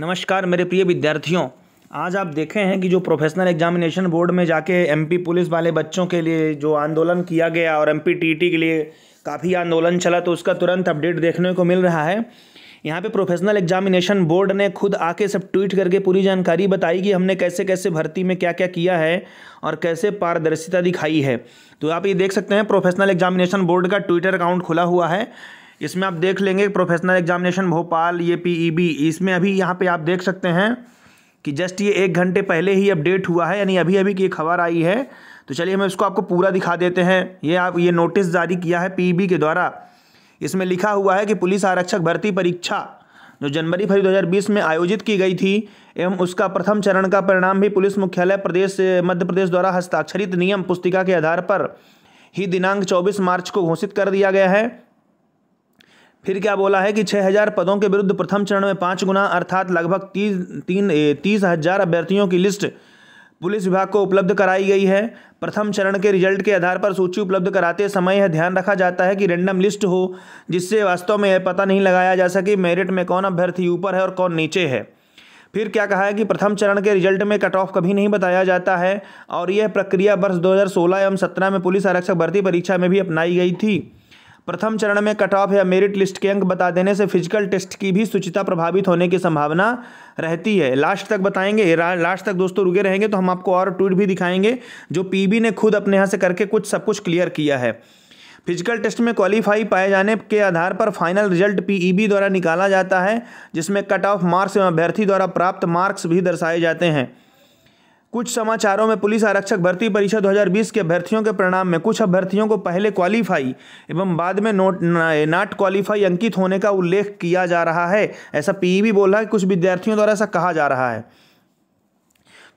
नमस्कार मेरे प्रिय विद्यार्थियों आज आप देखे हैं कि जो प्रोफेशनल एग्जामिनेशन बोर्ड में जाके एमपी पुलिस वाले बच्चों के लिए जो आंदोलन किया गया और एमपी टीटी के लिए काफ़ी आंदोलन चला तो उसका तुरंत अपडेट देखने को मिल रहा है यहाँ पे प्रोफेशनल एग्जामिनेशन बोर्ड ने खुद आके सब ट्वीट करके पूरी जानकारी बताई कि हमने कैसे कैसे भर्ती में क्या क्या किया है और कैसे पारदर्शिता दिखाई है तो आप ये देख सकते हैं प्रोफेशनल एग्जामिनेशन बोर्ड का ट्विटर अकाउंट खुला हुआ है इसमें आप देख लेंगे प्रोफेशनल एग्जामिनेशन भोपाल ये पीईबी e इसमें अभी यहाँ पे आप देख सकते हैं कि जस्ट ये एक घंटे पहले ही अपडेट हुआ है यानी अभी अभी की खबर आई है तो चलिए हम इसको आपको पूरा दिखा देते हैं ये आप ये नोटिस जारी किया है पी e के द्वारा इसमें लिखा हुआ है कि पुलिस आरक्षक भर्ती परीक्षा जो जनवरी फरवरी 2020 में आयोजित की गई थी एवं उसका प्रथम चरण का परिणाम भी पुलिस मुख्यालय प्रदेश मध्य प्रदेश द्वारा हस्ताक्षरित नियम पुस्तिका के आधार पर ही दिनांक 24 मार्च को घोषित कर दिया गया है फिर क्या बोला है कि 6000 पदों के विरुद्ध प्रथम चरण में पाँच गुना अर्थात लगभग तीस तीन तीस हजार अभ्यर्थियों की लिस्ट पुलिस विभाग को उपलब्ध कराई गई है प्रथम चरण के रिजल्ट के आधार पर सूची उपलब्ध कराते समय यह ध्यान रखा जाता है कि रैंडम लिस्ट हो जिससे वास्तव में यह पता नहीं लगाया जा सके मेरिट में कौन अभ्यर्थी ऊपर है और कौन नीचे है फिर क्या कहा है कि प्रथम चरण के रिजल्ट में कट ऑफ कभी नहीं बताया जाता है और यह प्रक्रिया वर्ष 2016 एवं 17 में पुलिस आरक्षक भर्ती परीक्षा में भी अपनाई गई थी प्रथम चरण में कट ऑफ या मेरिट लिस्ट के अंक बता देने से फिजिकल टेस्ट की भी सुचिता प्रभावित होने की संभावना रहती है लास्ट तक बताएंगे लास्ट तक दोस्तों रुके रहेंगे तो हम आपको और ट्वीट भी दिखाएंगे जो पीबी ने खुद अपने यहाँ से करके कुछ सब कुछ क्लियर किया है फिजिकल टेस्ट में क्वालिफाई पाए जाने के आधार पर फाइनल रिजल्ट पीईबी द्वारा निकाला जाता है जिसमें कट ऑफ मार्क्स एवं अभ्यर्थी द्वारा प्राप्त मार्क्स भी दर्शाए जाते हैं कुछ समाचारों में पुलिस आरक्षक भर्ती परीक्षा 2020 के अभ्यर्थियों के परिणाम में कुछ अभ्यर्थियों को पहले क्वालिफाई एवं बाद में नोट नॉट क्वालिफाई अंकित होने का उल्लेख किया जा रहा है ऐसा भी बोल रहा है कुछ विद्यार्थियों द्वारा ऐसा कहा जा रहा है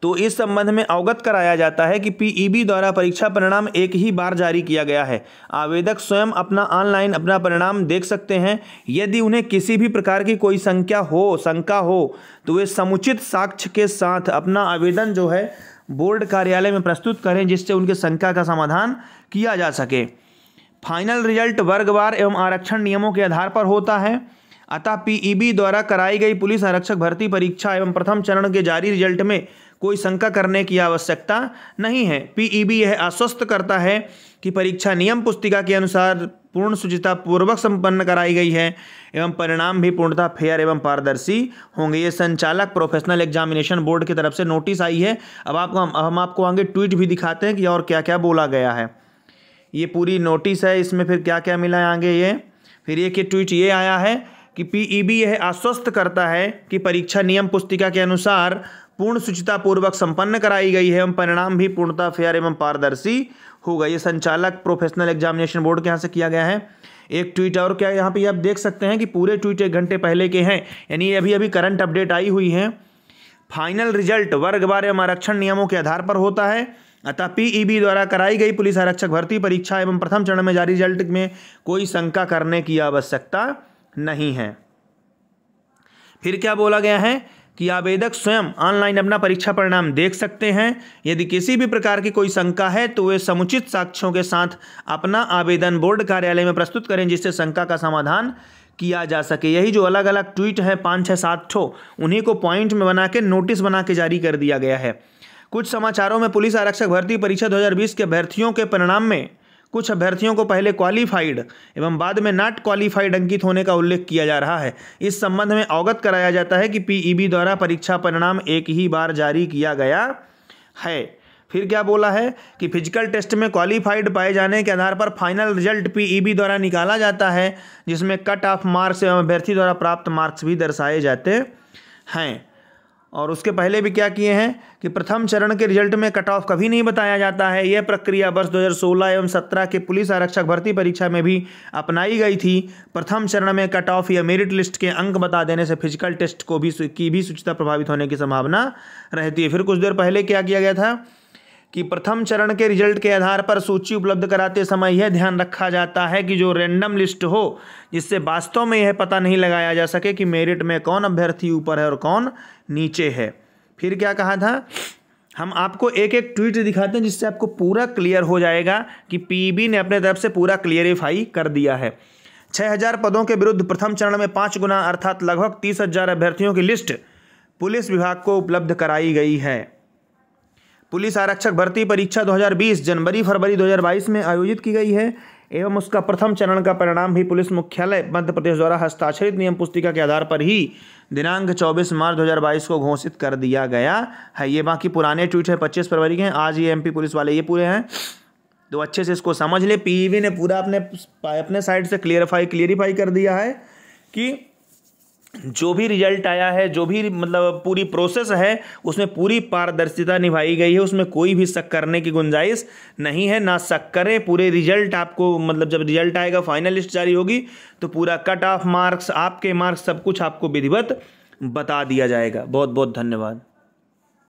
तो इस संबंध में अवगत कराया जाता है कि पीईबी e द्वारा परीक्षा परिणाम एक ही बार जारी किया गया है आवेदक स्वयं अपना ऑनलाइन अपना परिणाम देख सकते हैं यदि उन्हें किसी भी प्रकार की कोई संख्या हो शंका हो तो वे समुचित साक्ष्य के साथ अपना आवेदन जो है बोर्ड कार्यालय में प्रस्तुत करें जिससे उनके शंका का समाधान किया जा सके फाइनल रिजल्ट वर्गवार एवं आरक्षण नियमों के आधार पर होता है अतः पीईबी e द्वारा कराई गई पुलिस आरक्षक भर्ती परीक्षा एवं प्रथम चरण के जारी रिजल्ट में कोई शंका करने की आवश्यकता नहीं है पीईबी e यह आश्वस्त करता है कि परीक्षा नियम पुस्तिका के अनुसार पूर्ण शुचिता पूर्वक संपन्न कराई गई है एवं परिणाम भी पूर्णतः फेयर एवं पारदर्शी होंगे ये संचालक प्रोफेशनल एग्जामिनेशन बोर्ड की तरफ से नोटिस आई है अब आपको हम, हम आपको आगे ट्वीट भी दिखाते हैं कि और क्या क्या बोला गया है ये पूरी नोटिस है इसमें फिर क्या क्या मिला है आगे ये फिर ये कि ट्वीट ये आया है कि पीईबी e यह आश्वस्त करता है कि परीक्षा नियम पुस्तिका के अनुसार पूर्ण शुचिता पूर्वक संपन्न कराई गई है एवं परिणाम भी पूर्णता फेयर एवं पारदर्शी होगा ये संचालक प्रोफेशनल एग्जामिनेशन बोर्ड के यहाँ से किया गया है एक ट्वीट और क्या यहाँ पे आप देख सकते हैं कि पूरे ट्वीट एक घंटे पहले के हैं यानी अभी अभी करंट अपडेट आई हुई है फाइनल रिजल्ट वर्ग बार एवं आरक्षण नियमों के आधार पर होता है अतः पीईबी द्वारा कराई गई पुलिस आरक्षक भर्ती परीक्षा एवं प्रथम चरण में जारी रिजल्ट में कोई शंका करने की आवश्यकता नहीं है फिर क्या बोला गया है कि आवेदक स्वयं ऑनलाइन अपना परीक्षा परिणाम देख सकते हैं यदि किसी भी प्रकार की कोई शंका है तो वे समुचित साक्ष्यों के साथ अपना आवेदन बोर्ड कार्यालय में प्रस्तुत करें जिससे शंका का समाधान किया जा सके यही जो अलग अलग ट्वीट हैं पाँच छः सात ठो उन्हीं को पॉइंट में बना के नोटिस बना के जारी कर दिया गया है कुछ समाचारों में पुलिस आरक्षक भर्ती परीक्षा 2020 के अभ्यर्थियों के परिणाम में कुछ अभ्यर्थियों को पहले क्वालिफाइड एवं बाद में नॉट क्वालिफाइड अंकित होने का उल्लेख किया जा रहा है इस संबंध में अवगत कराया जाता है कि पीईबी e द्वारा परीक्षा परिणाम एक ही बार जारी किया गया है फिर क्या बोला है कि फिजिकल टेस्ट में क्वालिफाइड पाए जाने के आधार पर फाइनल रिजल्ट पीईबी द्वारा निकाला जाता है जिसमें कट ऑफ मार्क्स एवं अभ्यर्थी द्वारा प्राप्त मार्क्स भी दर्शाए जाते हैं और उसके पहले भी क्या किए हैं कि प्रथम चरण के रिजल्ट में कट ऑफ कभी नहीं बताया जाता है यह प्रक्रिया वर्ष 2016 एवं 17 के पुलिस आरक्षक भर्ती परीक्षा में भी अपनाई गई थी प्रथम चरण में कट ऑफ या मेरिट लिस्ट के अंक बता देने से फिजिकल टेस्ट को भी की भी स्वच्छता प्रभावित होने की संभावना रहती है फिर कुछ देर पहले क्या किया गया था कि प्रथम चरण के रिजल्ट के आधार पर सूची उपलब्ध कराते समय यह ध्यान रखा जाता है कि जो रैंडम लिस्ट हो जिससे वास्तव में यह पता नहीं लगाया जा सके कि मेरिट में कौन अभ्यर्थी ऊपर है और कौन नीचे है फिर क्या कहा था हम आपको एक एक ट्वीट दिखाते हैं जिससे आपको पूरा क्लियर हो जाएगा कि पी ने अपने तरफ से पूरा क्लियरिफाई कर दिया है छः हजार पदों के विरुद्ध प्रथम चरण में पाँच गुना अर्थात लगभग तीस हजार अभ्यर्थियों की लिस्ट पुलिस विभाग को उपलब्ध कराई गई है पुलिस आरक्षक भर्ती परीक्षा 2020 जनवरी फरवरी 2022 में आयोजित की गई है एवं उसका प्रथम चरण का परिणाम भी पुलिस मुख्यालय मध्य प्रदेश द्वारा हस्ताक्षरित नियम पुस्तिका के आधार पर ही दिनांक 24 मार्च 2022 को घोषित कर दिया गया है ये बाकी पुराने ट्वीट है 25 फरवरी के आज ये एमपी पुलिस वाले ये पूरे हैं तो अच्छे से इसको समझ ले पी ने पूरा अपने अपने साइड से क्लियरफाई क्लियरिफाई कर दिया है कि जो भी रिजल्ट आया है जो भी मतलब पूरी प्रोसेस है उसमें पूरी पारदर्शिता निभाई गई है उसमें कोई भी शक करने की गुंजाइश नहीं है ना शक करें पूरे रिजल्ट आपको मतलब जब रिजल्ट आएगा फाइनल लिस्ट जारी होगी तो पूरा कट ऑफ मार्क्स आपके मार्क्स सब कुछ आपको विधिवत बता दिया जाएगा बहुत बहुत धन्यवाद